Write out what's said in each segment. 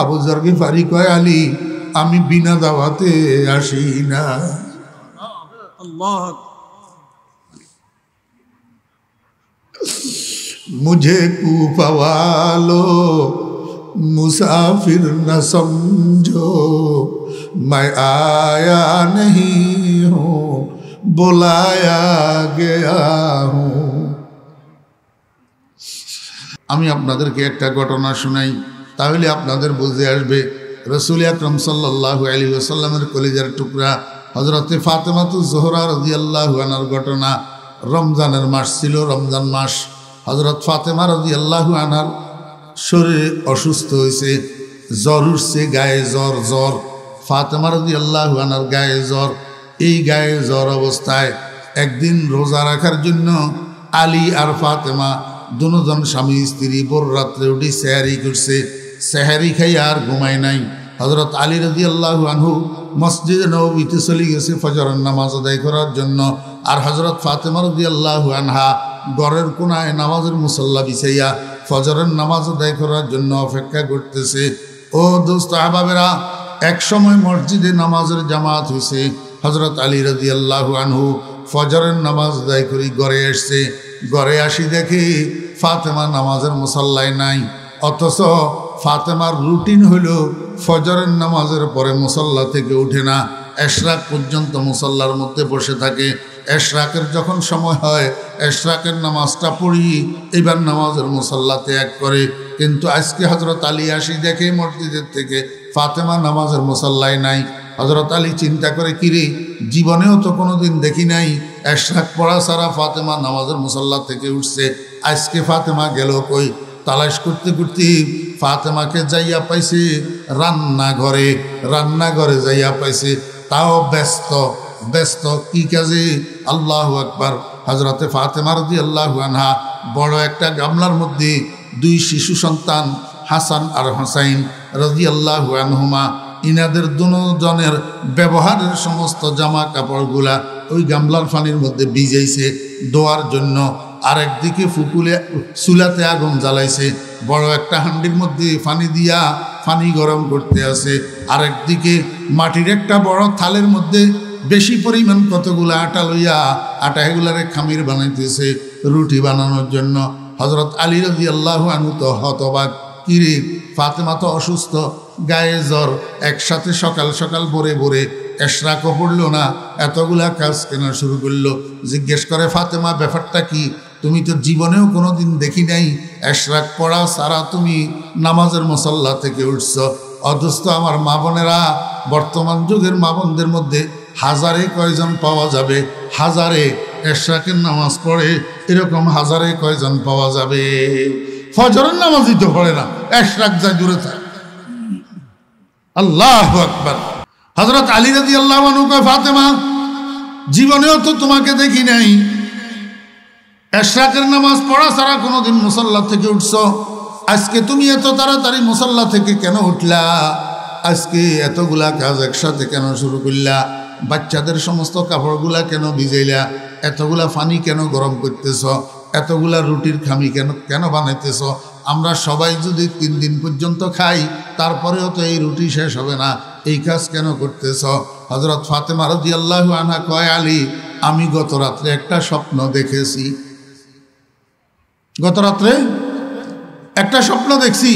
আবু জারকে ফারি কয় আলী আমি বিনা দাওয়াতে আসি না মুঝে কু পাওয়ালো মুসাফির না সমঝো मैं আয়া নেই हूँ बुलाया আমি আপনাদেরকে একটা ঘটনা শুনাই তাহলে আপনাদের বুঝে আসবে রসুল আকরম সাল্লাহ আলী আসাল্লামের কলিজার টুকরা হজরতে ফাতেমাতুল জোহরা রদি আল্লাহ আনার ঘটনা রমজানের মাস ছিল রমজান মাস হজরত ফাতেমা রদি আল্লাহ আনার শরীরে অসুস্থ হয়েছে জ্বর উঠছে গায়ে জ্বর জ্বর ফাতেমা রদি আল্লাহ আনার গায়ে জ্বর এই গায়ে জ্বর অবস্থায় একদিন রোজা রাখার জন্য আলী আর ফাতেমা দুজন স্বামী স্ত্রী ভোর রাত্রে উঠে স্যারি করছে সেহারি খাই আর ঘুমাই নাই হজরত আলী রাজি আল্লাহ আনহু মসজিদে নবীতে চলে গেছে ফজরের নামাজ আদায় করার জন্য আর হজরত ফাতেমা রদি আল্লাহ আনহা গড়ের কোনায় নামাজের মুসল্লা বিছাইয়া ফজরের নামাজ আদায় করার জন্য অপেক্ষা করতেছে ও দোস্ত আহবাবেরা একসময় মসজিদে নামাজের জামাত হয়েছে হজরত আলী রাজি আল্লাহু আনহু ফজরের নামাজ আদায় করি গড়ে এসছে গড়ে আসি দেখি ফাতেমা নামাজের মুসল্লায় নাই অথচ ফাতেমার রুটিন হইল ফজরের নামাজের পরে মুসল্লা থেকে উঠে না এশরাক পর্যন্ত মুসল্লার মধ্যে বসে থাকে এশরাকের যখন সময় হয় এশরাকের নামাজটা পড়ি এবার নামাজের মুসল্লা ত্যাগ করে কিন্তু আজকে হজরত আলী আসি দেখে মসজিদের থেকে ফাতেমা নামাজের মুসল্লাই নাই হজরত আলী চিন্তা করে কিরে জীবনেও তো কোনো দিন দেখি নাই এশরাক পড়া সারা ফাতেমা নামাজের মুসল্লা থেকে উঠছে আজকে ফাতেমা গেল কই তালাশ করতে করতে ফাতেমাকে যাইয়া পাইছে রান্নাঘরে রান্নাঘরে যাইয়া পাইছে তাও ব্যস্ত ব্যস্ত কি কাজে আল্লাহ আকবর হজরতে ফাতেমার দি আল্লাহ আনহা বড় একটা গামলার মধ্যে দুই শিশু সন্তান হাসান আর হোসাইন রাজি আল্লাহ আনহুমা ইনাদের দুজনের ব্যবহারের সমস্ত জামা কাপড়গুলা ওই গামলার ফানির মধ্যে ভিজাইছে দোয়ার জন্য একদিকে ফুকুলে চুলাতে আগুন জ্বালাইছে বড় একটা হান্ডির মধ্যে ফানি দিয়া ফানি গরম করতে আছে একদিকে মাটির একটা বড় থালের মধ্যে বেশি পরিমাণ কতগুলো আটা লইয়া আটা এগুলারে খামির বানাইতেছে রুটি বানানোর জন্য হজরত আলী রাজি আল্লাহ আনুত তো হতবাক কিরে ফাতেমা তো অসুস্থ গায়ে জ্বর একসাথে সকাল সকাল ভরে ভরে এশরাকও পড়লো না এতগুলা কাজ কেনা শুরু করলো জিজ্ঞেস করে ফাতেমা ব্যাপারটা কি তুমি তো জীবনেও কোনো দিন দেখি নাই এশরাক পড়া সারা তুমি নামাজের মশাল্লা থেকে উঠছ অথচ আমার মা বোনেরা বর্তমান যুগের মা বোনদের মধ্যে হাজারে কয়জন পাওয়া যাবে হাজারে এশরাকের নামাজ পড়ে এরকম হাজারে কয়জন পাওয়া যাবে ফজরের নামাজই তো পড়ে না এশরাক যা জুড়ে থাকে আল্লাহ আকবর হজরত আলী রাজি আল্লাহ ফাতেমা জীবনেও তো তোমাকে দেখি নাই এশরাকের নামাজ পড়া ছাড়া কোনোদিন মুসল্লা থেকে উঠছ আজকে তুমি এত তাড়াতাড়ি মুসল্লা থেকে কেন উঠলা আজকে এতগুলা কাজ একসাথে কেন শুরু করলা বাচ্চাদের সমস্ত কাপড়গুলা কেন ভিজাইলা এতগুলা পানি কেন গরম করতেছ এতগুলা রুটির খামি কেন কেন বানাইতেছ আমরা সবাই যদি তিন দিন পর্যন্ত খাই তারপরেও তো এই রুটি শেষ হবে না এই কাজ কেন করতেছ হজরত ফাতেমা রদি আল্লাহ আনা কয় আলী আমি গত রাত্রে একটা স্বপ্ন দেখেছি গতরাত্রে একটা স্বপ্ন দেখছি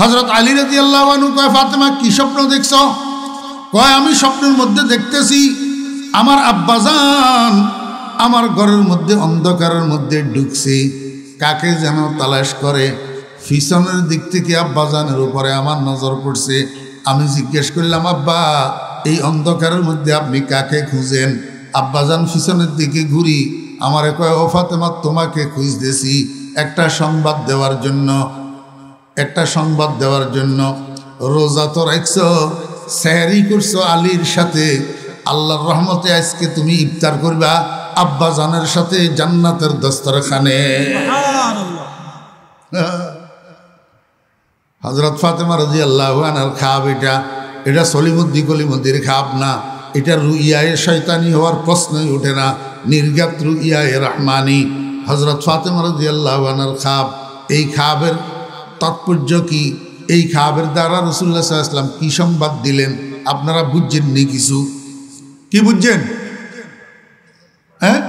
হজরত আলী রাজি আল্লাহানু কয় ফাতেমা কি স্বপ্ন দেখছ কয় আমি স্বপ্নের মধ্যে দেখতেছি আমার আব্বাজান আমার ঘরের মধ্যে অন্ধকারের মধ্যে ঢুকছে কাকে যেন তালাশ করে ফিসনের দিক থেকে আব্বাজানের উপরে আমার নজর পড়ছে আমি জিজ্ঞেস করলাম আব্বা এই অন্ধকারের মধ্যে আপনি কাকে খুঁজেন আব্বাজান ফিসনের দিকে ঘুরি আমার কয় ও ফাতেমা তোমাকে খুঁজতেছি একটা সংবাদ দেওয়ার জন্য একটা সংবাদ দেওয়ার জন্য রোজা তো রাখছ স্যারি করছো আলীর সাথে আল্লাহর রহমতে আজকে তুমি ইফতার করবা আব্বা জানের সাথে জান্নাতের দস্তরখানে হজরত ফাতেমা রাজি আল্লাহ খাব এটা এটা সলিমুদ্দি মন্দির খাব না এটা রুইয়ায় শয়তানি হওয়ার প্রশ্নই ওঠে না নির্গাত রুইয়ায় রহমানি হজরত ফাতেমা রাজিয়াল্লাহানার খাব এই খাবের তাৎপর্য কি এই খাবের দ্বারা রসুল্লা সাল্লাম কি সংবাদ দিলেন আপনারা বুঝছেননি কিছু কি বুঝছেন হ্যাঁ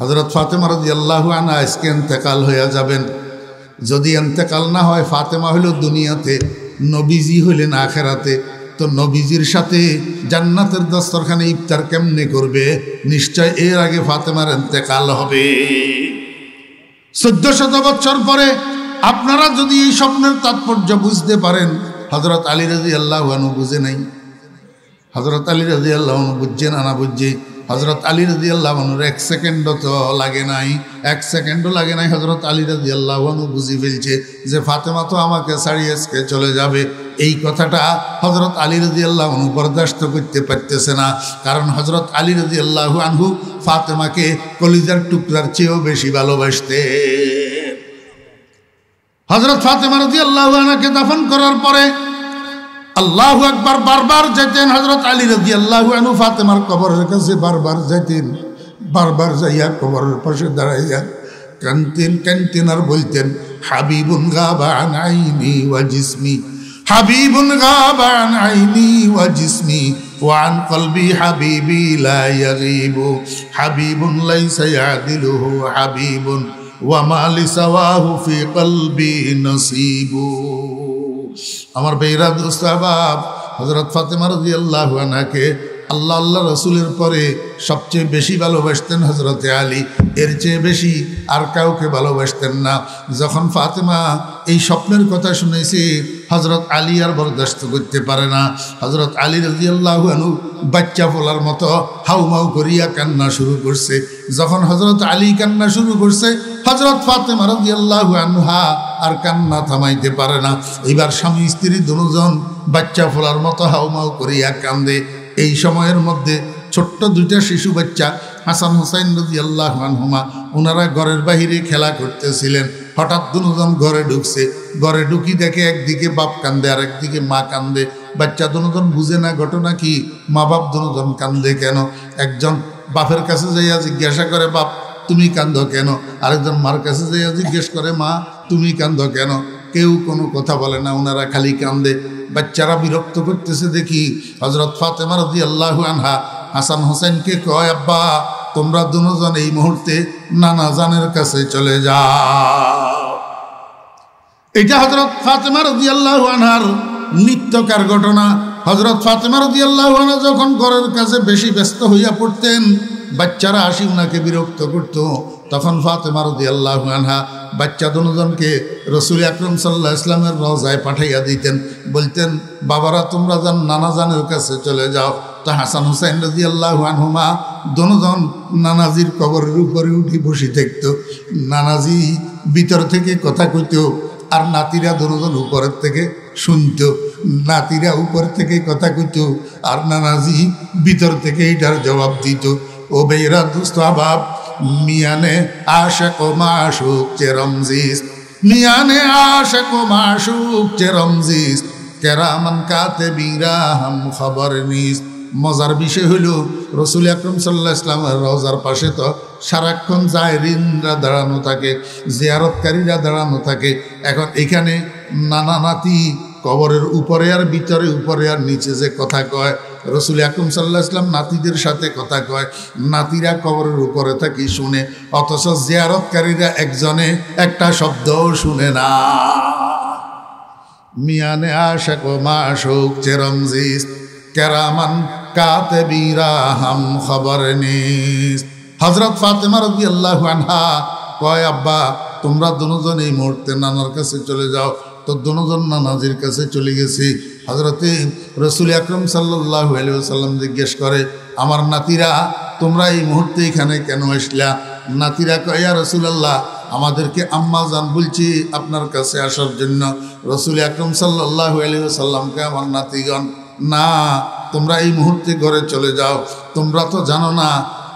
হজরত ফাতেমা রাজিয়াল্লাহু আনা আজকে এন্তেকাল হইয়া যাবেন যদি এন্তেকাল না হয় ফাতেমা হইল দুনিয়াতে নবীজি হইলেন আখেরাতে তো নবীজির সাথে জান্নাতের দস্তরখানে ইফতার কেমনে করবে নিশ্চয় এর আগে ফাতেমার এতেকাল হবে চোদ্দ শত বছর পরে আপনারা যদি এই স্বপ্নের তাৎপর্য বুঝতে পারেন হজরত আলী রাজি আল্লাহ বুঝে নাই হজরত আলী রাজি আল্লাহ বুঝছে না না বুঝছে হজরত আলী রাজি আল্লাহ এক সেকেন্ডও তো লাগে নাই এক সেকেন্ডও লাগে নাই হজরত আলী রাজি আল্লাহ বুঝে ফেলছে যে ফাতেমা তো আমাকে সারিয়ে চলে যাবে এই কথাটা হজরত আলী রাজি আল্লাহ বরদাস্ত করতে পারতেছে না কারণ হজরত আলী রাজি আল্লাহ আনহু ফাতেমাকে কলিজার টুকরার চেয়েও বেশি ভালোবাসতে হজরত ফাতেমা রাজি আল্লাহ আনাকে দাফন করার পরে আল্লাহ একবার বারবার যেতেন হজরত আলী রাজি আল্লাহ আনু ফাতেমার কবরের কাছে বারবার যেতেন বারবার যাইয়া কবরের পাশে দাঁড়াইয়া কান্তেন ক্যান্টিনার বলতেন হাবিবুন গাবা আইনি ওয়া জিসমি حبيب غاب عن عيني وجسمي وعن قلبي حبيبي لا يغيب حبيب ليس يعدله حبيب وما لسواه في قلبي نصيب আমার বেইরাদ উস্তাবাব হজরত ফাতেমা রাজিয়াল্লাহু আনহাকে আল্লাহ আল্লাহ রসুলের পরে সবচেয়ে বেশি ভালোবাসতেন হজরতে আলী এর চেয়ে বেশি আর কাউকে ভালোবাসতেন না যখন ফাতেমা এই স্বপ্নের কথা শুনেছি হজরত আলী আর বরদাস্ত করতে পারে না হজরত আলী রাজি আল্লাহ আনু বাচ্চা ফোলার মতো হাউমাউ করিয়া কান্না শুরু করছে যখন হজরত আলী কান্না শুরু করছে হজরত ফাতেমা রাজি আল্লাহ আনহা আর কান্না থামাইতে পারে না এবার স্বামী স্ত্রী দুজন বাচ্চা ফোলার মতো হাউমাউ করিয়া কান্দে এই সময়ের মধ্যে ছোট্ট দুইটা শিশু বাচ্চা হাসান হুসাইন রাজি আল্লাহ মানহুমা ওনারা ঘরের বাহিরে খেলা করতেছিলেন হঠাৎ দুজন ঘরে ঢুকছে ঘরে ঢুকি দেখে একদিকে বাপ কান্দে আর একদিকে মা কান্দে বাচ্চা দুজন বুঝে না ঘটনা কি মা বাপ দুজন কান্দে কেন একজন বাপের কাছে যাইয়া জিজ্ঞাসা করে বাপ তুমি কান্দ কেন আরেকজন মার কাছে যাইয়া জিজ্ঞেস করে মা তুমি কান্দ কেন কেউ কোনো কথা বলে না ওনারা খালি কান্দে বাচ্চারা বিরক্ত করতেছে দেখি হজরত ফাতেমা রাজি আল্লাহ আনহা হাসান হোসেনকে কয় আব্বা তোমরা দুজন এই মুহূর্তে নানা জানের কাছে চলে যা এটা হজরত ফাতেমা রাজি আল্লাহ আনহার নিত্যকার ঘটনা হজরত ফাতেমা রাজি আল্লাহ যখন ঘরের কাছে বেশি ব্যস্ত হইয়া পড়তেন বাচ্চারা আসি ওনাকে বিরক্ত করত তখন ফাতেমা রাজি আল্লাহ আনহা বাচ্চা দুজনকে রসুল আকরম সাল্লাহ ইসলামের রজায় পাঠাইয়া দিতেন বলতেন বাবারা তোমরা যান নানা জানের কাছে চলে যাও তো হাসান হুসাইন রাজি আল্লাহ আনহুমা দনুজন নানাজির কবরের উপরে উঠি বসে থাকতো নানাজি ভিতর থেকে কথা কইত আর নাতিরা দনুজন উপরের থেকে শুনত নাতিরা উপর থেকে কথা কইত আর নানাজি ভিতর থেকে এটার জবাব দিত ও বেয়েরা দুস্তাভাব মিয়ানে আশে কমা সুখ চেরমজিস মিয়ানে আশে ও মাসুক চেরমজিস কেরামান কাতে বিরাহাম খবর নিস মজার বিষয় হলো রসুল আকরম সাল্লাহ ইসলামের রোজার পাশে তো সারাক্ষণ জায়রিনরা দাঁড়ানো থাকে জিয়ারতকারীরা দাঁড়ানো থাকে এখন এখানে নানা নাতি কবরের উপরে আর ভিতরে উপরে আর নিচে যে কথা কয় রসুল আকুম সাল্লাহ ইসলাম নাতিদের সাথে কথা কয় নাতিরা কবরের উপরে থাকি শুনে অথচ জিয়ারতকারীরা একজনে একটা শব্দ শুনে না মিয়ানে আশা মাসুক চেরমজিস কেরামান কাতে বীরা হাম খবর নিস হজরত ফাতেমার আল্লাহ আনহা কয় আব্বা তোমরা দুজনেই মুহূর্তে নানার কাছে চলে যাও তো দনোজন নাজির কাছে চলে গেছি হজরতে রসুল আকরম সাল্লাহ সাল্লাম জিজ্ঞেস করে আমার নাতিরা তোমরা এই মুহূর্তে এখানে কেন আসলা নাতিরা কয়া রসুলাল্লাহ আমাদেরকে আম্মা জান বলছি আপনার কাছে আসার জন্য রসুল আকরম সাল্লাহ সাল্লামকে আমার নাতিগণ না তোমরা এই মুহূর্তে ঘরে চলে যাও তোমরা তো জানো না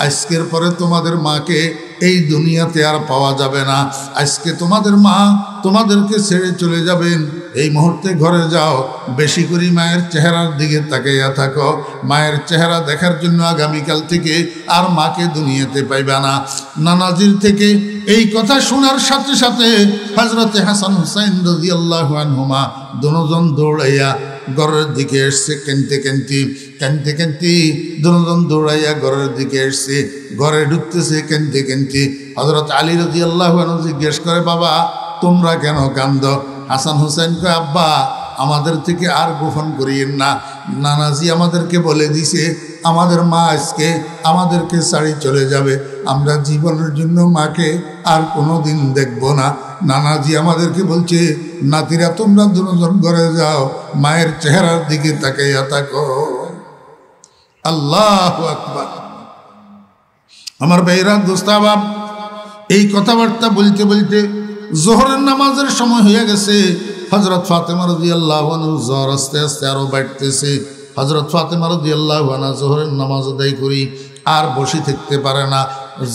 আজকের পরে তোমাদের মাকে এই দুনিয়াতে আর পাওয়া যাবে না আজকে তোমাদের মা তোমাদেরকে ছেড়ে চলে যাবেন এই মুহূর্তে ঘরে যাও বেশি করে মায়ের চেহারার দিকে তাকাইয়া থাকো মায়ের চেহারা দেখার জন্য আগামীকাল থেকে আর মাকে দুনিয়াতে পাইবা না নানাজির থেকে এই কথা শোনার সাথে সাথে হজরতে হাসান হুসাইন রাজিয়াল্লাহ আনহুমা দুজন দৌড়াইয়া ঘরের দিকে এসছে কেনতে কেনতি কেনতে কেনতি দুজন দৌড়াইয়া ঘরের দিকে এসছে ঘরে ঢুকতেছে কেনতে কেনতি হজরত আলী রদি আল্লাহ জিজ্ঞেস করে বাবা তোমরা কেন কান্দ হাসান হুসেন কে আব্বা আমাদের থেকে আর গোপন করিয়েন না নানাজি আমাদেরকে বলে দিছে আমাদের মা আজকে আমাদেরকে শাড়ি চলে যাবে আমরা জীবনের জন্য মাকে আর কোনো দিন দেখব না নানাজি আমাদেরকে বলছে নাতিরা তোমরা দুজন ঘরে যাও মায়ের চেহারার দিকে তাকে থাকো আল্লাহ আকবার আমার ভাইরা দোস্তাবাব এই কথাবার্তা বলতে বলতে জোহরের নামাজের সময় হয়ে গেছে হজরত ফাতেমা রদি আল্লাহ জ্বর আস্তে আস্তে আরও বাড়তেছে হজরত ফাতেমা রদি আল্লাহানা জোহরের নামাজ আদায় করি আর বসে থাকতে পারে না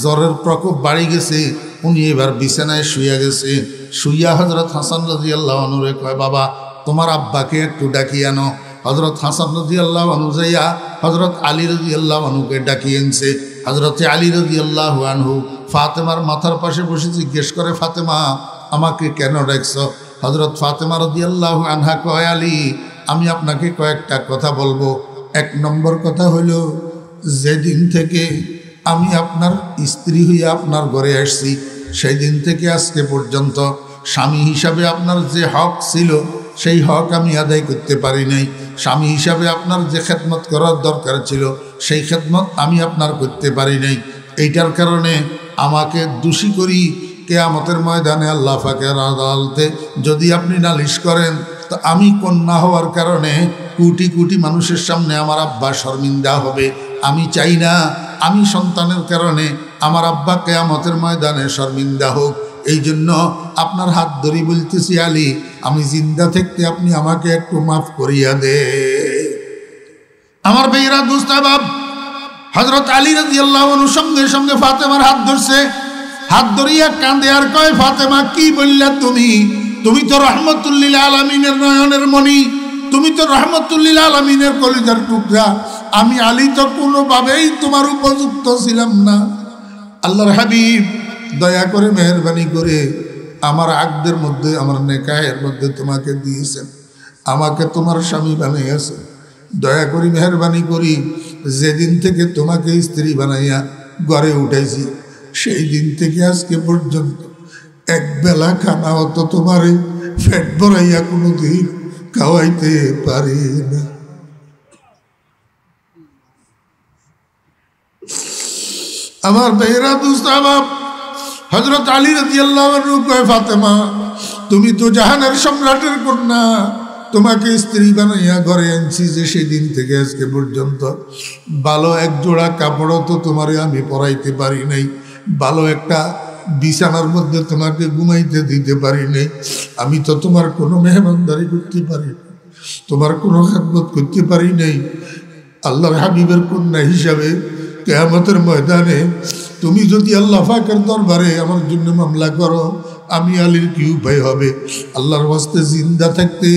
জ্বরের প্রকোপ বাড়ি গেছে উনি এবার বিছানায় শুইয়া গেছে শুইয়া হজরত হাসান রাজি অনুরে কয় বাবা তোমার আব্বাকে একটু ডাকিয়ে আনো হজরত হাসান রাজিয়াল্লাহ আল্লাহ হজরত আলী রাজিয়াল্লাহ আল্লাহ অনুকে ডাকিয়ে আনছে হজরত আলী রাজিয়াল্লাহ আনহু ফাতেমার মাথার পাশে বসে জিজ্ঞেস করে ফাতেমা আমাকে কেন ডাকছ হজরত ফাতেমা রাজিয়াল্লাহ আনহা কয় আলী আমি আপনাকে কয়েকটা কথা বলবো এক নম্বর কথা হলো যেদিন থেকে আমি আপনার স্ত্রী হয়ে আপনার ঘরে আসছি সেই দিন থেকে আজকে পর্যন্ত স্বামী হিসাবে আপনার যে হক ছিল সেই হক আমি আদায় করতে পারি নাই স্বামী হিসাবে আপনার যে খেদমত করার দরকার ছিল সেই খেদমত আমি আপনার করতে পারি নাই এইটার কারণে আমাকে দোষী করি কে আমাদের ময়দানে আল্লাহ ফাঁকের আদালতে যদি আপনি নালিশ করেন তো আমি কন্যা হওয়ার কারণে কোটি কোটি মানুষের সামনে আমার আব্বা শর্মিন্দা হবে আমি চাই না আমি সন্তানের কারণে আমার আব্বা কেয়ামতের ময়দানে শর্মিন্দা হোক এই জন্য আপনার হাত ধরি বলতেছি আলী আমি জিন্দা থাকতে আপনি আমাকে একটু মাফ করিয়া দে আমার বেইরা দুস্তাবাব হজরত আলী রাজি আল্লাহ সঙ্গে সঙ্গে ফাতেমার হাত ধরছে হাত ধরিয়া কাঁদে আর কয় ফাতেমা কি বললা তুমি তুমি তো রহমতুল্লিল আলমিনের নয়নের মণি তুমি তো রহমতুল্লিল আলমিনের কলিজার টুকরা আমি আলী তো কোনোভাবেই তোমার উপযুক্ত ছিলাম না আল্লাহর হাবিব দয়া করে মেহরবানি করে আমার আগদের মধ্যে আমার নেকায়ের মধ্যে তোমাকে দিয়েছেন আমাকে তোমার স্বামী বানিয়েছে দয়া করি মেহরবানি করি যেদিন থেকে তোমাকে স্ত্রী বানাইয়া গড়ে উঠেছি সেই দিন থেকে আজকে পর্যন্ত একবেলা খানা হতো তোমারে ফ্যাট বড়াইয়া কোনো দিন খাওয়াইতে পারি না আমার বেহরা দুস্তাবাব হজরত আলী রাজি কয় ফাতেমা তুমি তো জাহানের সম্রাটের কন্যা তোমাকে স্ত্রী বানাইয়া ঘরে আনছি যে সেদিন থেকে আজকে পর্যন্ত ভালো এক জোড়া কাপড়ও তো তোমারে আমি পরাইতে পারি নাই ভালো একটা বিছানার মধ্যে তোমাকে ঘুমাইতে দিতে পারি নাই আমি তো তোমার কোনো মেহমানদারি করতে পারি তোমার কোনো খাদমত করতে পারি নাই আল্লাহর হাবিবের কন্যা হিসাবে কেয়ামতের ময়দানে তুমি যদি আল্লাহ ফাঁকের দরবারে আমার জন্য মামলা করো আমি আলীর কি উপায় হবে আল্লাহর হস্তে জিন্দা থাকতে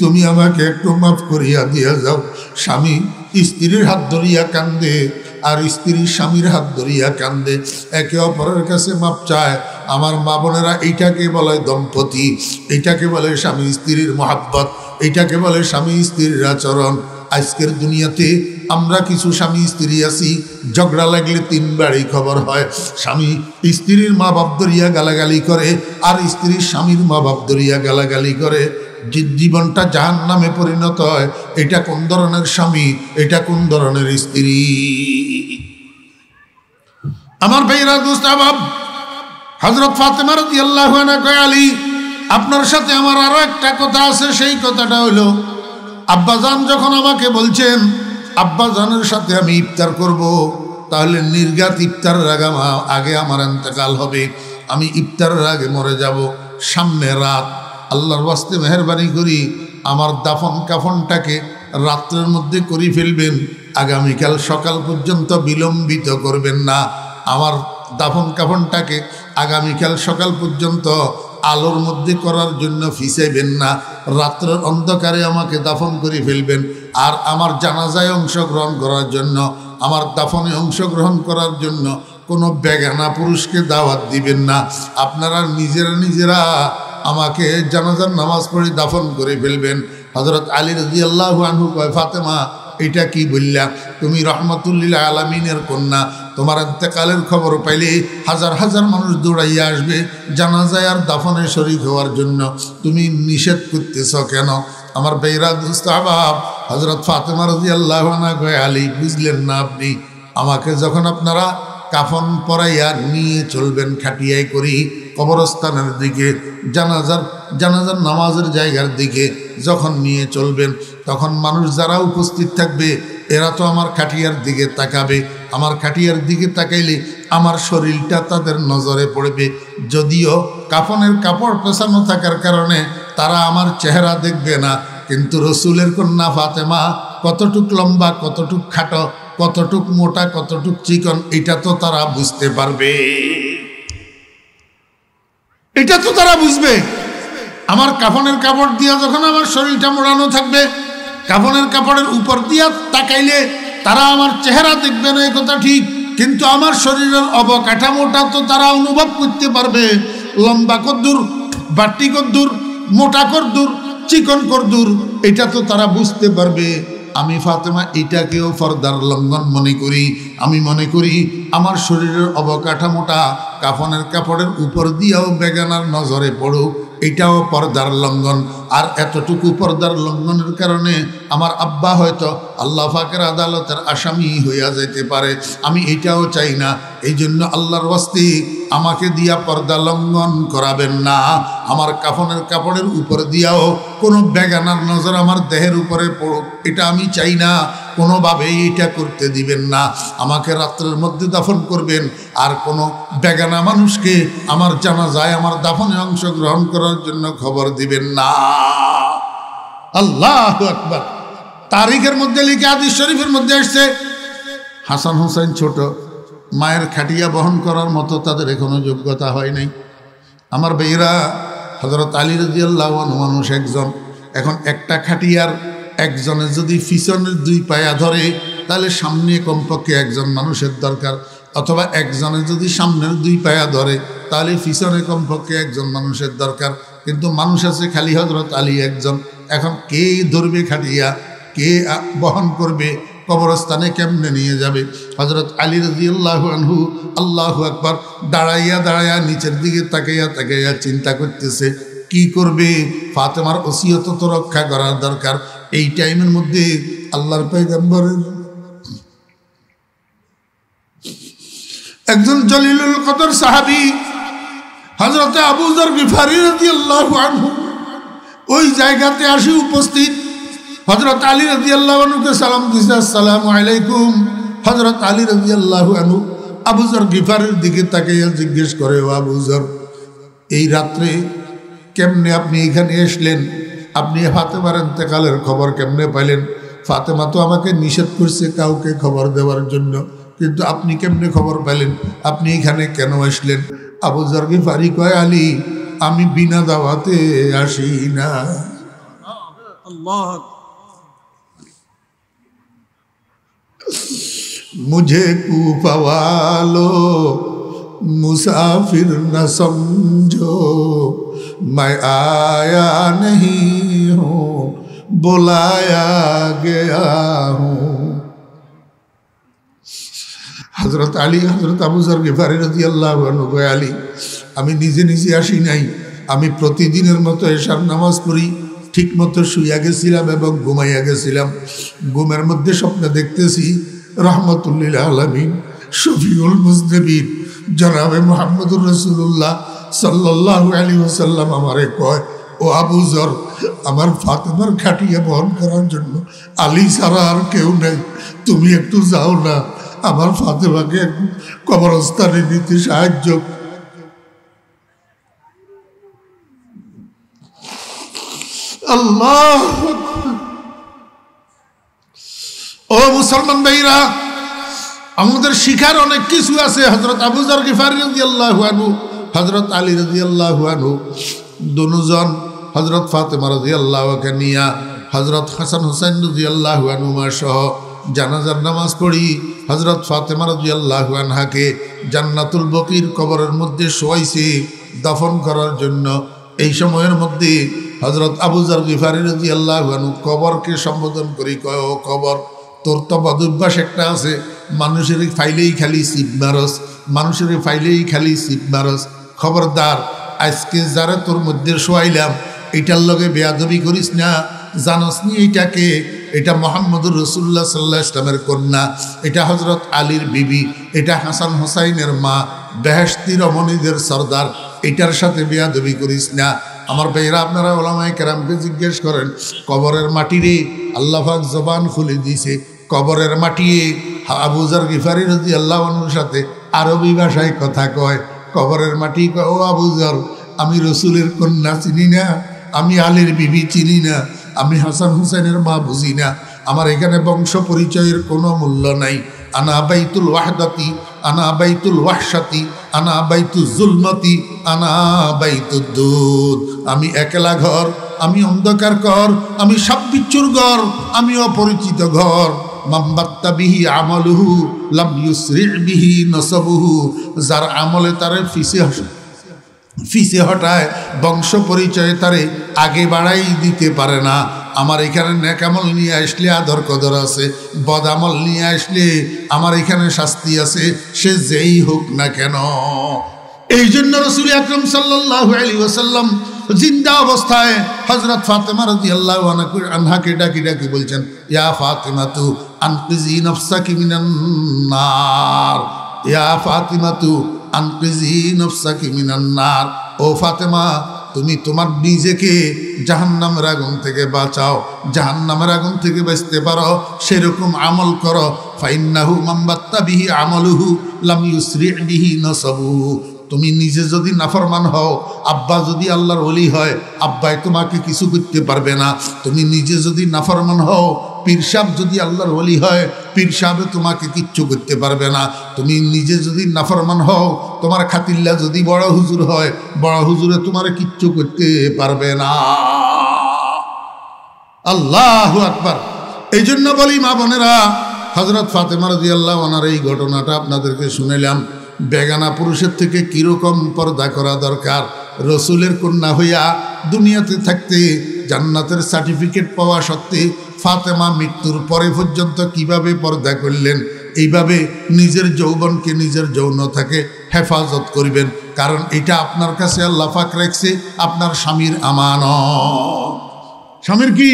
তুমি আমাকে একটু মাফ করিয়া দিয়া যাও স্বামী স্ত্রীর হাত ধরিয়া কান্দে আর স্ত্রী স্বামীর হাত ধরিয়া কান্দে একে অপরের কাছে মাপ চায় আমার মা বোনেরা এইটাকে বলে দম্পতি এটাকে বলে স্বামী স্ত্রীর মহাব্বত এটাকে বলে স্বামী স্ত্রীর আচরণ আজকের দুনিয়াতে আমরা কিছু স্বামী স্ত্রী আছি ঝগড়া লাগলে তিনবারই খবর হয় স্বামী স্ত্রীর মা বাপ ধরিয়া গালাগালি করে আর স্ত্রীর স্বামীর মা বাপ ধরিয়া গালাগালি করে যে জীবনটা জাহান নামে পরিণত হয় এটা কোন ধরনের স্বামী এটা কোন ধরনের স্ত্রী আমার ভাইরা দুস্তাব হজরত ফাতেমার আল্লাহ আলী আপনার সাথে আমার আরো একটা কথা আছে সেই কথাটা হলো আব্বাজান যখন আমাকে বলছেন আব্বাজানের সাথে আমি ইফতার করব। তাহলে নির্গাত ইফতারের আগে আগে আমার এতেকাল হবে আমি ইফতারের আগে মরে যাব সামনে রাত আল্লাহর বাস্তে মেহরবানি করি আমার দাফন কাফনটাকে রাত্রের মধ্যে করি ফেলবেন আগামীকাল সকাল পর্যন্ত বিলম্বিত করবেন না আমার দাফন কাফনটাকে আগামীকাল সকাল পর্যন্ত আলোর মধ্যে করার জন্য ফিসাইবেন না রাত্রের অন্ধকারে আমাকে দাফন করে ফেলবেন আর আমার জানাজায় অংশগ্রহণ করার জন্য আমার দাফনে অংশগ্রহণ করার জন্য কোনো বেগানা পুরুষকে দাওয়াত দিবেন না আপনারা নিজেরা নিজেরা আমাকে জানাজার নামাজ পড়ে দাফন করে ফেলবেন হজরত আলী রাজি আল্লাহ আনহু কয় ফাতেমা এটা কি বললা তুমি রহমতুল্লিল্লা আলমিনের কন্যা তোমার এতেকালের খবর পাইলে হাজার হাজার মানুষ দৌড়াইয়া আসবে জানাজায় আর দাফনে শরীর হওয়ার জন্য তুমি নিষেধ করতেছ কেন আমার বেইরাদ দুস্তাহাব হজরত ফাতেমা রাজি আল্লাহ আলী বুঝলেন না আপনি আমাকে যখন আপনারা কাফন পরাইয়া নিয়ে চলবেন খাটিয়াই করি কবরস্থানের দিকে জানাজার জানাজার নামাজের জায়গার দিকে যখন নিয়ে চলবেন তখন মানুষ যারা উপস্থিত থাকবে এরা তো আমার খাটিয়ার দিকে তাকাবে আমার খাটিয়ার দিকে তাকাইলে আমার শরীরটা তাদের নজরে পড়বে যদিও কাফনের কাপড় পেছানো থাকার কারণে তারা আমার চেহারা দেখবে না কিন্তু রসুলের কন্যা ফাতেমা কতটুক লম্বা কতটুক খাটো কতটুক মোটা কতটুক চিকন এটা তো তারা বুঝতে পারবে এটা তো তারা বুঝবে আমার কাফনের কাপড় দিয়া যখন আমার শরীরটা মোড়ানো থাকবে কাফনের কাপড়ের উপর দিয়া তাকাইলে তারা আমার চেহারা দেখবে না কথা ঠিক কিন্তু আমার শরীরের অবকাঠামোটা তো তারা অনুভব করতে পারবে লম্বা কদ্দুর বাটি কদ্দুর মোটা কদ্দুর চিকন কদ্দুর এটা তো তারা বুঝতে পারবে আমি ফাতেমা এটাকেও ফর্দার লঙ্ঘন মনে করি আমি মনে করি আমার শরীরের অবকাঠামোটা কাফনের কাপড়ের উপর দিয়েও বেগানার নজরে পড়ুক এটাও পর্দার লঙ্ঘন আর এতটুকু পর্দার লঙ্ঘনের কারণে আমার আব্বা হয়তো আল্লাহ ফাকের আদালতের আসামি হইয়া যেতে পারে আমি এটাও চাই না এই জন্য আল্লাহর ওয়াস্তি আমাকে দিয়া পর্দা লঙ্ঘন করাবেন না আমার কাফনের কাপড়ের উপর দিয়াও কোনো বেগানার নজর আমার দেহের উপরে পড়ুক এটা আমি চাই না কোনোভাবেই এটা করতে দিবেন না আমাকে রাত্রের মধ্যে দাফন করবেন আর কোনো বেগানা মানুষকে আমার জানা যায় আমার দাফনে অংশগ্রহণ করার জন্য খবর দিবেন না আল্লাহ আকবর তারিখের মধ্যে লিখে আদিস শরীফের মধ্যে এসছে হাসান হুসাইন ছোট মায়ের খাটিয়া বহন করার মতো তাদের এখনো যোগ্যতা হয় নাই আমার বেহরা হজরত আলী রাজিয়াল্লাহ মানুষ একজন এখন একটা খাটিয়ার একজনে যদি পিছনের দুই পায়া ধরে তাহলে সামনে কমপক্ষে একজন মানুষের দরকার অথবা একজনে যদি সামনের দুই পায়া ধরে তাহলে পিছনে কমপক্ষে একজন মানুষের দরকার কিন্তু মানুষ আছে খালি হজরত আলী একজন এখন কে ধরবে খাটিয়া কে বহন করবে কবরস্থানে কেমনে নিয়ে যাবে হজরত আলী রাজি আল্লাহ আনহু আল্লাহ একবার দাঁড়াইয়া দাঁড়াইয়া নিচের দিকে তাকাইয়া তাকাইয়া চিন্তা করতেছে কি করবে ফাতেমার ওসিয়ত তো রক্ষা করার দরকার এই টাইমের মধ্যে আল্লাহর পেগম্বরের একজন জলিলুল কদর সাহাবি হজরতে আবুজার বিফারি আল্লাহ ওই জায়গাতে আসি উপস্থিত হজরত আলী রাজি আল্লাহ আনুকে সালাম দিছে আসসালাম আলাইকুম হজরত আলী রাজি আল্লাহ আনু আবুজার গিফারের দিকে তাকে জিজ্ঞেস করে ও আবুজর এই রাত্রে কেমনে আপনি এখানে আসলেন আপনি ফাতেমার এতেকালের খবর কেমনে পাইলেন ফাতেমা তো আমাকে নিষেধ করছে কাউকে খবর দেওয়ার জন্য কিন্তু আপনি কেমনে খবর পাইলেন আপনি এখানে কেন আসলেন আবু জর্গি ফারি কয় আলী আমি বিনা দাওয়াতে আসি না মুঝে কু পাওয়ালো মুসাফির না সমঝো میں آیا نہیں ہوں بلایا گیا ہوں حضرت علی حضرত আবু জার রাজি আল্লাহ আলী আমি নিজে নিজে আসি নাই আমি প্রতিদিনের মতো এসার নামাজ পড়ি ঠিক মতো শুইয়া গেছিলাম এবং ঘুমাইয়া গেছিলাম ঘুমের মধ্যে স্বপ্ন দেখতেছি রহমতুল্লিল আলমিন শফিউল মুজনবীর জনাবে মোহাম্মদুর রসুল্লাহ সাল্লাহ আলী ওসাল্লাম আমারে কয় ও আবু জর আমার ফাতেমার খাটিয়ে বহন করার জন্য আলী সারা আর কেউ নেই তুমি একটু যাও না আমার ফাতেমাকে কবরস্থানে নিতে সাহায্য আল্লাহ ও মুসলমান ভাইরা আমাদের শিখার অনেক কিছু আছে হজরত আবুজার গিফারি আল্লাহ হজরত আলী রাজিয়াল্লাহু আনহু দুজন হজরত ফাতেমা রাজিয়াল্লাহকে নিয়া হজরত হাসান হুসাইন রাজিয়াল্লাহু আনহুমা সহ জানাজার নামাজ পড়ি হজরত ফাতেমা রাজিয়াল্লাহু আনহাকে জান্নাতুল বকির কবরের মধ্যে শোয়াইছি দফন করার জন্য এই সময়ের মধ্যে হজরত আবুজার গিফারি রাজিয়াল্লাহু আনহু কবরকে সম্বোধন করি কয় ও কবর তোর তো বদভ্যাস একটা আছে মানুষের ফাইলেই খালি সিপ মারস মানুষের ফাইলেই খালি সিপ মারস খবরদার আজকে যারা তোর মধ্যে শোয়াইলাম এটার লগে বেয়াদবি করিস না জানস নি এটাকে এটা মোহাম্মদ রসুল্লাহ সাল্লাহ ইসলামের কন্যা এটা হজরত আলীর বিবি এটা হাসান হোসাইনের মা বেহস্তি রমণীদের সর্দার এটার সাথে বেয়াদবি করিস না আমার ভাইয়েরা আপনারা ওলামায় কেরামকে জিজ্ঞেস করেন কবরের মাটিরে আল্লাহাক জবান খুলে দিছে কবরের মাটিয়ে আবুজার গিফারি রাজি আল্লাহ সাথে আরবি ভাষায় কথা কয় কবরের মাটি কয় ও আবুজার আমি রসুলের কন্যা চিনি না আমি আলীর বিবি চিনি না আমি হাসান হুসেনের মা বুঝি না আমার এখানে বংশ পরিচয়ের কোনো মূল্য নাই আনা বাইতুল ওয়াহদাতি আনা বাইতুল ওয়াহসাতি আনা বাইতু জুলমতি আনা বাইতু দুধ আমি একলা ঘর আমি অন্ধকার ঘর আমি সাব্বিচুর ঘর আমি অপরিচিত ঘর নসবুহু যার আমলে তারে ফিসে ফিসে হটায় বংশ পরিচয় তারে আগে বাড়াই দিতে পারে না আমার এখানে ন্যাকামল নিয়ে আসলে আদর কদর আছে বদামল নিয়ে আসলে আমার এখানে শাস্তি আছে সে যেই হোক না কেন এই জন্য রসুল আকরম সাল্লাম জিন্দা অবস্থায় হজরত ফাতেমা রাজি আল্লাহ আনহাকে ডাকি ডাকি বলছেন ইয়া ফাতেমা তু আনকিজি নফসাকি মিনান্নার ইয়া ফাতিমা তু আনকিজি নফসাকি মিনান্নার ও ফাতেমা তুমি তোমার নিজেকে জাহান্নামের আগুন থেকে বাঁচাও জাহান্নামের আগুন থেকে বাঁচতে পারো সেরকম আমল করো ফাইন্নাহু মাম্বাত্তা বিহি আমলুহু লাম ইউসরি বিহি নসবু তুমি নিজে যদি নাফরমান হও আব্বা যদি আল্লাহর অলি হয় আব্বাই তোমাকে কিছু করতে পারবে না তুমি নিজে যদি নাফরমান হও পীর যদি আল্লাহর অলি হয় পীর তোমাকে কিচ্ছু করতে পারবে না তুমি নিজে যদি নাফরমান হও তোমার খাতিল্লা যদি বড় হুজুর হয় বড় হুজুরে তোমার কিচ্ছু করতে পারবে না আল্লাহ আকবার এই জন্য বলি মা বোনেরা হজরত ফাতেমা রাজি আল্লাহ ওনার এই ঘটনাটা আপনাদেরকে শুনেলাম বেগানা পুরুষের থেকে কীরকম পর্দা করা দরকার রসুলের কন্যা হইয়া দুনিয়াতে থাকতে জান্নাতের সার্টিফিকেট পাওয়া সত্ত্বে ফাতেমা মৃত্যুর পরে পর্যন্ত কিভাবে পর্দা করলেন এইভাবে নিজের যৌবনকে নিজের যৌনতাকে হেফাজত করিবেন কারণ এটা আপনার কাছে আল্লাহ রেখছে আপনার স্বামীর আমান স্বামীর কি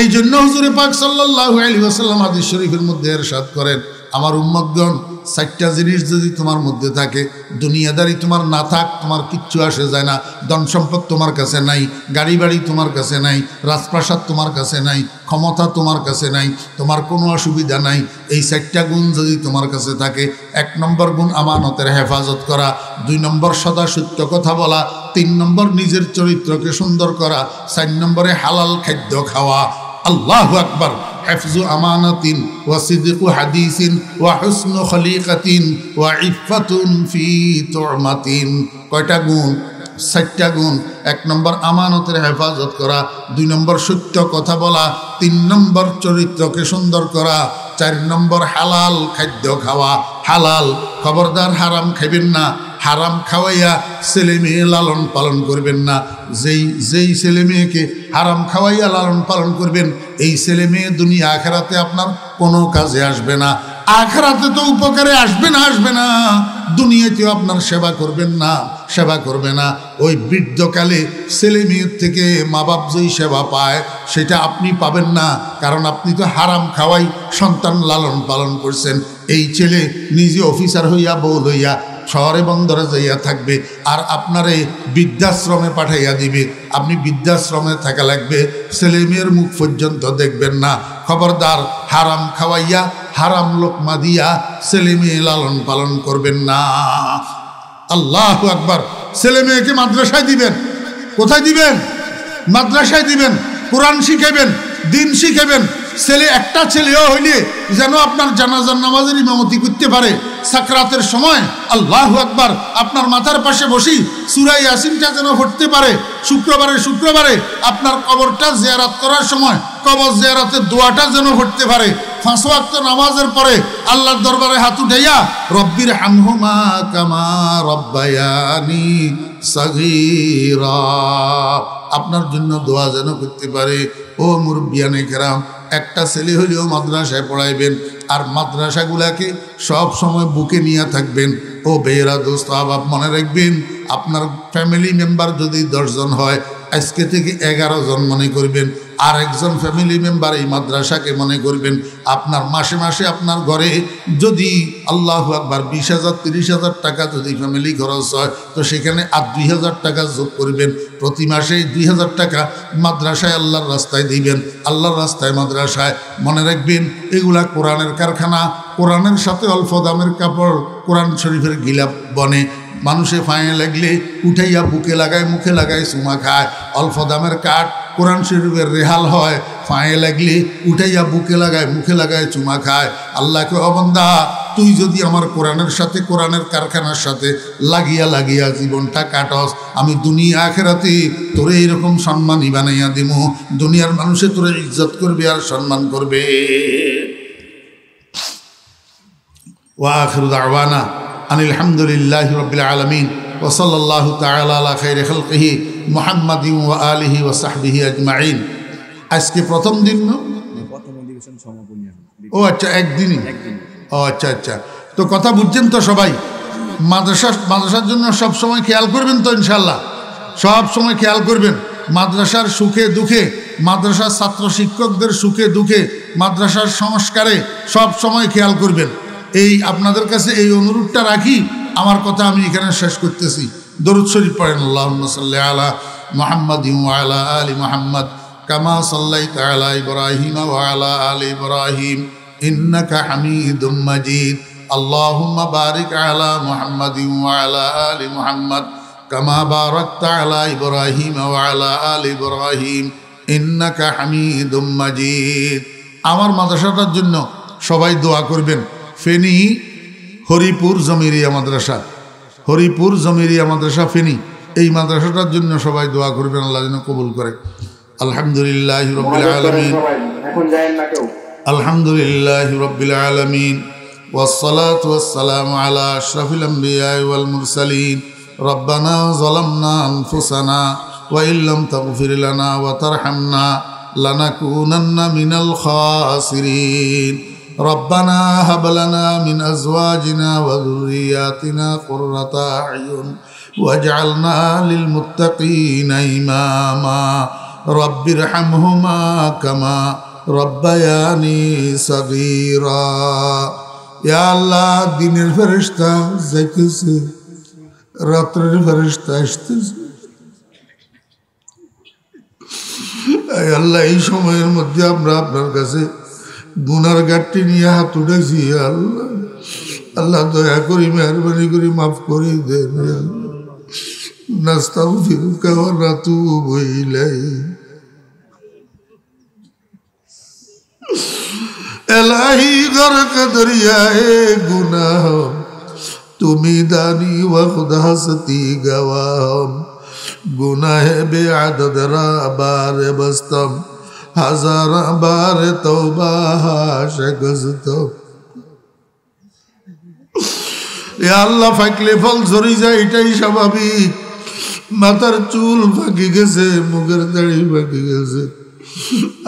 এই জন্য হুজুরে পাক সাল্লাল্লাহু আলী ওয়াসাল্লাম আদি শরীফের মধ্যে এর এরশাদ করেন আমার উম্মতগণ চারটা জিনিস যদি তোমার মধ্যে থাকে দুনিয়াদারি তোমার না থাক তোমার কিচ্ছু আসে যায় না ধন সম্পদ তোমার কাছে নাই গাড়ি বাড়ি তোমার কাছে নাই রাজপ্রাসাদ তোমার কাছে নাই ক্ষমতা তোমার কাছে নাই তোমার কোনো অসুবিধা নাই এই চারটা গুণ যদি তোমার কাছে থাকে এক নম্বর গুণ আমানতের হেফাজত করা দুই নম্বর সদা সত্য কথা বলা তিন নম্বর নিজের চরিত্রকে সুন্দর করা চার নম্বরে হালাল খাদ্য খাওয়া আল্লাহ আকবর হেফজু আমানতিন ওয়া সিদ্দিকু হাদিসিন ওয়া হুসনু খলিকাতিন ওয়া ইফাতুন ফি তোরমাতিন কয়টা গুণ ষাটটা গুণ এক নম্বর আমানতের হেফাজত করা দুই নম্বর সত্য কথা বলা তিন নম্বর চরিত্রকে সুন্দর করা চার নম্বর হালাল খাদ্য খাওয়া হালাল খবরদার হারাম খাবেন না হারাম খাওয়াইয়া ছেলে মেয়ে লালন পালন করবেন না যেই যেই ছেলে মেয়েকে হারাম খাওয়াইয়া লালন পালন করবেন এই ছেলে মেয়ে দুনিয়া আখেরাতে আপনার কোনো কাজে আসবে না আখেরাতে তো উপকারে আসবে না আসবে না দুনিয়াতেও আপনার সেবা করবেন না সেবা করবে না ওই বৃদ্ধকালে ছেলে মেয়ের থেকে মা বাপ যেই সেবা পায় সেটা আপনি পাবেন না কারণ আপনি তো হারাম খাওয়াই সন্তান লালন পালন করছেন এই ছেলে নিজে অফিসার হইয়া বউ লইয়া শহরে বন্দরে যাইয়া থাকবে আর আপনার এই বৃদ্ধাশ্রমে পাঠাইয়া দিবে আপনি বৃদ্ধাশ্রমে থাকা লাগবে ছেলে মেয়ের মুখ পর্যন্ত দেখবেন না খবরদার হারাম খাওয়াইয়া হারাম লোকমা দিয়া ছেলে মেয়ে লালন পালন করবেন না আল্লাহ একবার ছেলে মেয়েকে মাদ্রাসায় দিবেন কোথায় দিবেন মাদ্রাসায় দিবেন কোরআন শিখেবেন দিন শিখেবেন ছেলে একটা ছেলেও হইলে যেন আপনার জানাজার নামাজের ইমামতি করতে পারে সাকরাতের সময় আল্লাহ আকবার আপনার মাথার পাশে বসি সুরাই আসিনটা যেন ঘটতে পারে শুক্রবারে শুক্রবারে আপনার কবরটা জেয়ারাত করার সময় কবর জেয়ারাতের দোয়াটা যেন ঘটতে পারে ফাঁসো আক্ত নামাজের পরে আল্লাহর দরবারে হাত উঠাইয়া রব্বির হামহুমা কামা রব্বায়ানি সাগিরা আপনার জন্য দোয়া যেন করতে পারে ও মুরব্বিয়ানে কেরাম একটা ছেলে হলেও মাদ্রাসায় পড়াইবেন আর মাদ্রাসাগুলাকে সব সময় বুকে নিয়ে থাকবেন ও বেয়েরা দোস্ত আবাব মনে রাখবেন আপনার ফ্যামিলি মেম্বার যদি দশজন হয় আজকে থেকে এগারো জন মনে করবেন আর একজন ফ্যামিলি মেম্বার এই মাদ্রাসাকে মনে করবেন আপনার মাসে মাসে আপনার ঘরে যদি আল্লাহ আকবার বিশ হাজার তিরিশ হাজার টাকা যদি ফ্যামিলি খরচ হয় তো সেখানে আর দুই হাজার টাকা যোগ করবেন প্রতি মাসে দুই হাজার টাকা মাদ্রাসায় আল্লাহর রাস্তায় দিবেন আল্লাহর রাস্তায় মাদ্রাসায় মনে রাখবেন এগুলা কোরআনের কারখানা কোরআনের সাথে অল্প দামের কাপড় কোরআন শরীফের গিলাপ বনে মানুষে ফাঁয়ে লাগলে উঠাইয়া বুকে লাগায় মুখে লাগায় চুমা খায় অল্প দামের কাঠ কোরআন শরীফের রেহাল হয় ফাঁয়ে লাগলে উঠাইয়া বুকে লাগায় মুখে লাগায় চুমা খায় আল্লাহকে অবন্দা তুই যদি আমার কোরআনের সাথে কোরআনের কারখানার সাথে লাগিয়া লাগিয়া জীবনটা কাটস আমি দুনিয়া আখেরাতে তোরে এরকম সম্মানই বানাইয়া দিব দুনিয়ার মানুষে তোরে ইজ্জত করবে আর সম্মান করবে ওয়া আখরুদ আওয়ানা আনিল হামদুলিল্লাহ রবিল আলমিন ওসল্লাহ তালা খৈর খলকহি মোহাম্মদ ও আলহি ও সাহবিহি আজমাইন আজকে প্রথম দিন না ও আচ্ছা একদিনই ও আচ্ছা আচ্ছা তো কথা বুঝছেন তো সবাই মাদ্রাসা মাদ্রাসার জন্য সব সময় খেয়াল করবেন তো ইনশাল্লাহ সব সময় খেয়াল করবেন মাদ্রাসার সুখে দুঃখে মাদ্রাসার ছাত্র শিক্ষকদের সুখে দুঃখে মাদ্রাসার সংস্কারে সব সময় খেয়াল করবেন এই আপনাদের কাছে এই অনুরোধটা রাখি আমার কথা আমি এখানে শেষ করতেছি দরুদ শরীফ পড়েন আল্লাহ সাল্লাহ আলা মোহাম্মদ আলা আলি মোহাম্মদ কামা সাল্লাই আলা ইব্রাহিম আলা আলী ইব্রাহিম ইন্নাকা হামিদুম মাজিদ اللهم بارك على محمد وعلى آل محمد كما باركت على إبراهيم وعلى آل إبراهيم إنك حميد مجيد আমার মাদ্রাসাটার জন্য সবাই দোয়া করবেন ফেনি হরিপুর জমিরিয়া মাদ্রাসা হরিপুর জমিরিয়া মাদ্রাসা ফেনি এই মাদ্রাসাটার জন্য সবাই দোয়া করবেন আল্লাহ যেন কবুল করে আলহামদুলিল্লাহ আলমিন আলহামদুলিল্লাহ আলমিন والصلاة والسلام على أشرف الأنبياء والمرسلين ربنا ظلمنا أنفسنا وإن لم تغفر ربنا هب لنا من أزواجنا وذرياتنا قرة أعين واجعلنا للمتقين إماما رب ارحمهما كما ربياني صغيرا يا الله دين الفرشتة زكس রাত্রের ফেরিস্তা আসতেছে আল্লাহ এই সময়ের মধ্যে আমরা আপনার কাছে গুনার গাঠটি নিয়ে হাত উঠেছি আল্লাহ আল্লাহ দয়া করি মেহরবানি করি মাফ করি দেন নাস্তাও ফিরুকা রাতু বইলাই এলাহি গরক দরিয়ায় গুনাহ তুমি দানি ও খুদা সতি গওয়াহ গুনাহে বে আদদরা বারে বস্তম হাজার বার তো আল্লাহ ফাঁকলে ফল ঝরি যায় এটাই স্বাভাবিক মাথার চুল ফাঁকি গেছে মুখের দাড়ি ফাঁকি গেছে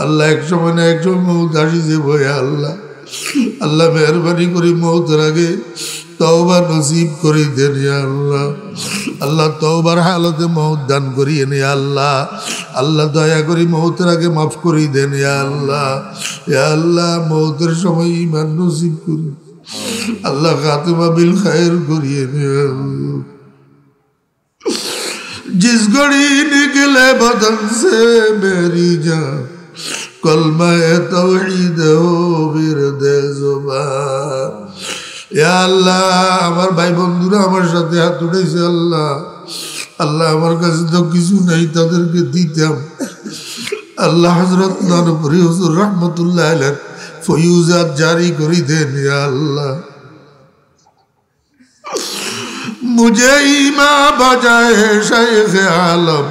আল্লাহ এক সময় না এক সময় মৌত যে ভয় আল্লাহ আল্লাহ মেহরবানি করি মৌতের আগে তওবার নসিব করি দেন আল্লাহ আল্লাহ তওবার হালতে মৌ দান করি এনে আল্লাহ আল্লাহ দয়া করি মৌতের আগে মাফ করে দেন ইয়া আল্লাহ ইয়া আল্লাহ মৌতের সময় ইমান নসিব করি আল্লাহ খাতেমা বিল খায়ের করিয়ে জিস গড়ি নিকলে বদন সে মেরি যা কলমা তৌহিদ বীর দে ইয়া আল্লাহ আমার ভাই বন্ধুরা আমার সাথে হাত উঠেছে আল্লাহ আল্লাহ আমার কাছে তো কিছু নাই তাদেরকে দিতাম আল্লাহ হজরত নানপুরি হজুর রহমতুল্লাহ আলের ফয়ুজাত জারি করি দেন আল্লাহ মুজে ইমা বাজায় শেখ আলম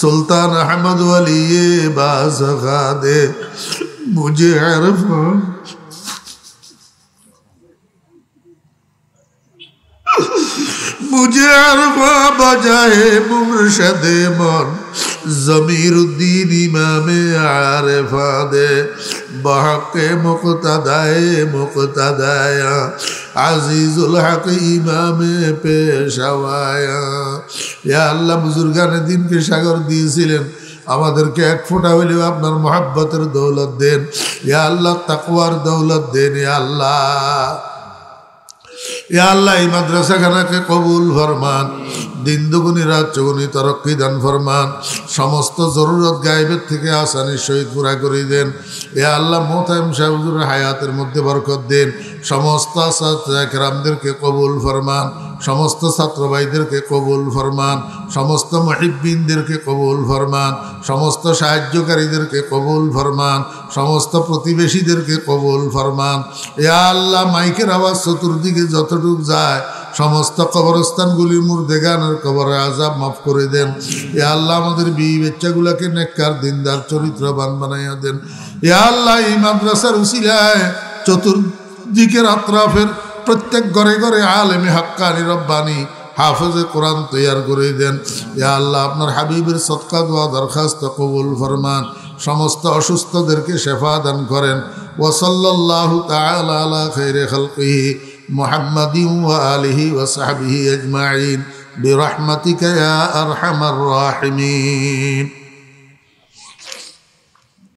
সুলতান আহমদ ওয়ালি বাস দে মুঝে আরফ বুঝার আর বাজায় মুর্শাদে মন জমির উদ্দিন ইমামে আর ফাদে বাহাকে মুক্তাদায় দায়া আজিজুল হক ইমামে পেশাওয়ায়া ইয়া আল্লাহ বুজুর্গানে দিনকে সাগর দিয়েছিলেন আমাদেরকে এক ফোঁটা হইলেও আপনার মহাব্বতের দৌলত দেন ইয়া আল্লাহ তাকওয়ার দৌলত দেন ইয়া আল্লাহ ইয়া আল্লাহ এই মাদ্রাসাখানাকে কবুল ফরমান দিন দুগুনি রাত চগুনি তরক্কি দান ফরমান সমস্ত জরুরত গায়েবের থেকে আসানির সহিত পুরা করে দেন এ আল্লাহ মোতায়েম সাহেবুর হায়াতের মধ্যে বরকত দেন সমস্ত আশা রামদেরকে কবুল ফরমান সমস্ত ছাত্রবাইদেরকে কবুল ফরমান সমস্ত মহিবিনদেরকে কবুল ফরমান সমস্ত সাহায্যকারীদেরকে কবুল ফরমান সমস্ত প্রতিবেশীদেরকে কবুল ফরমান এ আল্লাহ মাইকের আওয়াজ চতুর্দিকে যতটুক যায় সমস্ত কবরস্থানগুলি মুর্দেগানের কবরে আজাব মাফ করে দেন এ আল্লাহ আমাদের বি বেচ্চাগুলাকে নেককার দিনদার চরিত্রবান বানাইয়া দেন এ আল্লাহ এই মাদ্রাসার উসিলায় চতুর্দিকের আত্রাফের প্রত্যেক ঘরে ঘরে আলেমি হাক্কানি রব্বানি হাফেজে কোরআন তৈয়ার করে দেন ইয়া আল্লাহ আপনার হাবিবের সৎকা দোয়া দরখাস্ত কবুল ফরমান সমস্ত অসুস্থদেরকে শেফা দান করেন ওসল্লাহ তালা খৈরে খালকিহি মোহাম্মদি আলিহি সাহাবিহি আজমাইন কয়া আর হামার রাহমিন